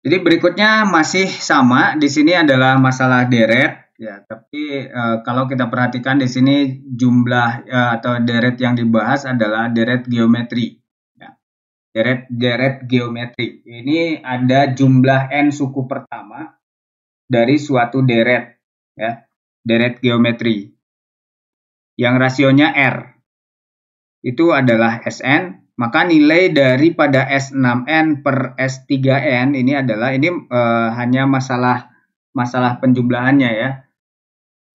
Jadi berikutnya masih sama, di sini adalah masalah deret ya, tapi e, kalau kita perhatikan di sini jumlah e, atau deret yang dibahas adalah deret geometri. Ya. Deret deret geometri. Ini ada jumlah n suku pertama dari suatu deret ya, deret geometri. Yang rasionya R. Itu adalah SN maka nilai daripada S6N per S3N ini adalah ini e, hanya masalah masalah penjumlahannya ya.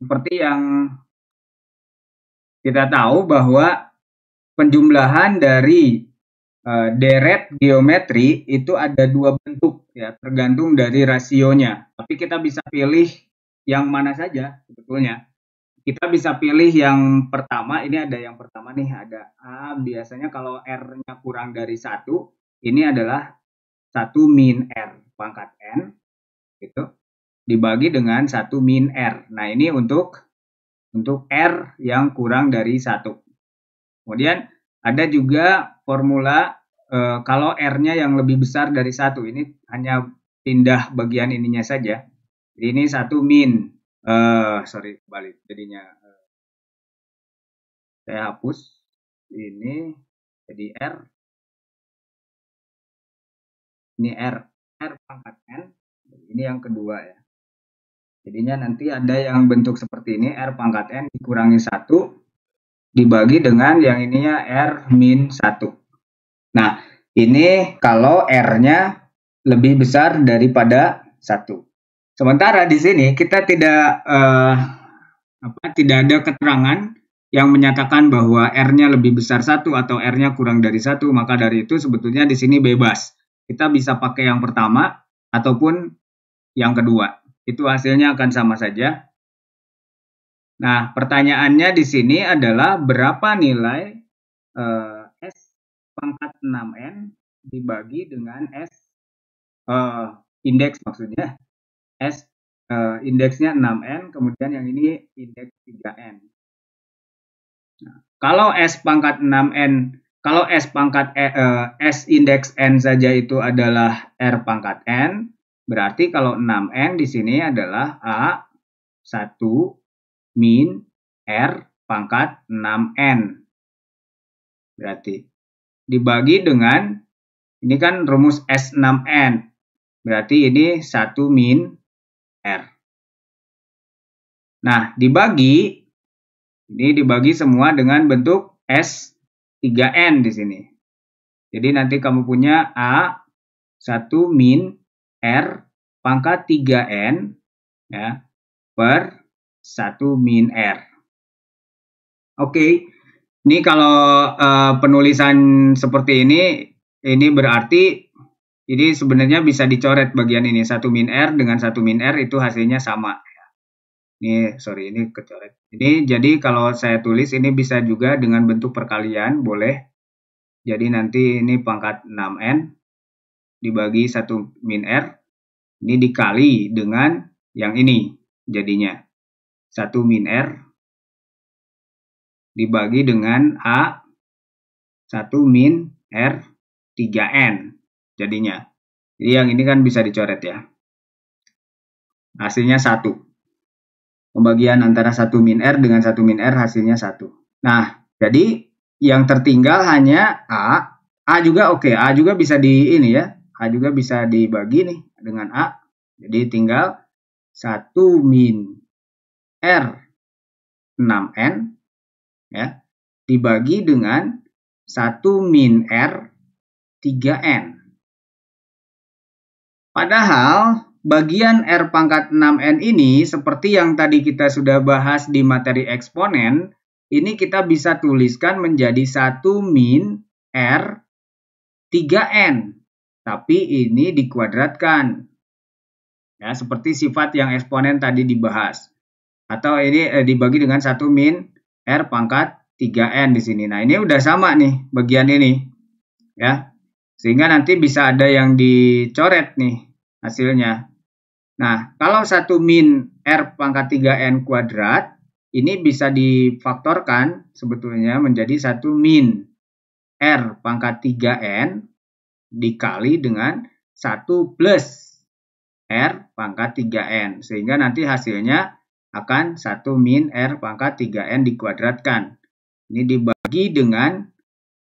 Seperti yang kita tahu bahwa penjumlahan dari e, deret geometri itu ada dua bentuk ya, tergantung dari rasionya. Tapi kita bisa pilih yang mana saja sebetulnya kita bisa pilih yang pertama ini ada yang pertama nih ada A biasanya kalau R-nya kurang dari satu ini adalah satu min R pangkat N gitu dibagi dengan satu min R nah ini untuk untuk R yang kurang dari satu kemudian ada juga formula e, kalau R-nya yang lebih besar dari satu ini hanya pindah bagian ininya saja ini satu min uh, sorry balik jadinya uh, saya hapus ini jadi R ini R R pangkat N ini yang kedua ya jadinya nanti ada yang bentuk seperti ini R pangkat N dikurangi satu dibagi dengan yang ininya R min satu nah ini kalau R nya lebih besar daripada satu Sementara di sini kita tidak uh, apa tidak ada keterangan yang menyatakan bahwa R-nya lebih besar satu atau R-nya kurang dari satu, maka dari itu sebetulnya di sini bebas. Kita bisa pakai yang pertama ataupun yang kedua. Itu hasilnya akan sama saja. Nah, pertanyaannya di sini adalah berapa nilai eh, S pangkat 6N dibagi dengan S eh, indeks maksudnya S uh, indeksnya 6N, kemudian yang ini indeks 3N. Nah, kalau S pangkat 6N, kalau S pangkat e, uh, S indeks N saja itu adalah R pangkat N, berarti kalau 6N di sini adalah A1 min R pangkat 6N. Berarti dibagi dengan ini kan rumus S6N. Berarti ini 1 min R. Nah, dibagi ini dibagi semua dengan bentuk S3N di sini. Jadi nanti kamu punya A 1 min R pangkat 3N ya per 1 min R. Oke. Okay. Ini kalau uh, penulisan seperti ini ini berarti jadi sebenarnya bisa dicoret bagian ini satu min r dengan satu min r itu hasilnya sama. Ya. Ini sorry ini kecoret. Ini jadi kalau saya tulis ini bisa juga dengan bentuk perkalian boleh. Jadi nanti ini pangkat 6n dibagi satu min r ini dikali dengan yang ini jadinya satu min r dibagi dengan a satu min r 3n jadinya. Jadi yang ini kan bisa dicoret ya. Hasilnya 1. Pembagian antara 1 min R dengan 1 min R hasilnya 1. Nah, jadi yang tertinggal hanya A. A juga oke, okay. A juga bisa di ini ya. A juga bisa dibagi nih dengan A. Jadi tinggal 1 min R 6N ya dibagi dengan 1 min R 3N. Padahal bagian R pangkat 6N ini seperti yang tadi kita sudah bahas di materi eksponen, ini kita bisa tuliskan menjadi 1 min R 3N. Tapi ini dikuadratkan. Ya, seperti sifat yang eksponen tadi dibahas. Atau ini eh, dibagi dengan 1 min R pangkat 3N di sini. Nah, ini udah sama nih bagian ini. Ya. Sehingga nanti bisa ada yang dicoret nih hasilnya. Nah, kalau satu min R pangkat 3N kuadrat, ini bisa difaktorkan sebetulnya menjadi satu min R pangkat 3N dikali dengan 1 plus R pangkat 3N. Sehingga nanti hasilnya akan 1 min R pangkat 3N dikuadratkan. Ini dibagi dengan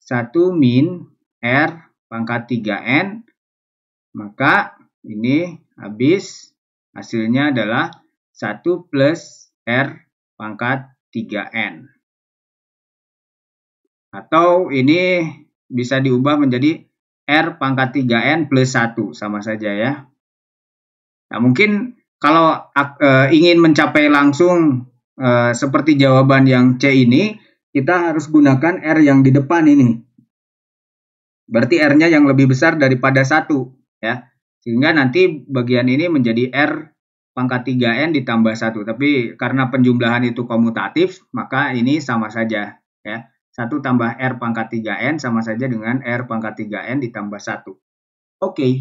1 min R pangkat 3N, maka ini habis hasilnya adalah 1 plus R pangkat 3N. Atau ini bisa diubah menjadi R pangkat 3N plus 1, sama saja ya. Nah, mungkin kalau e, ingin mencapai langsung e, seperti jawaban yang C ini, kita harus gunakan R yang di depan ini. Berarti R-nya yang lebih besar daripada 1. ya. Sehingga nanti bagian ini menjadi R pangkat 3N ditambah 1. Tapi karena penjumlahan itu komutatif, maka ini sama saja, ya. 1 tambah R pangkat 3N sama saja dengan R pangkat 3N ditambah 1. Oke, okay.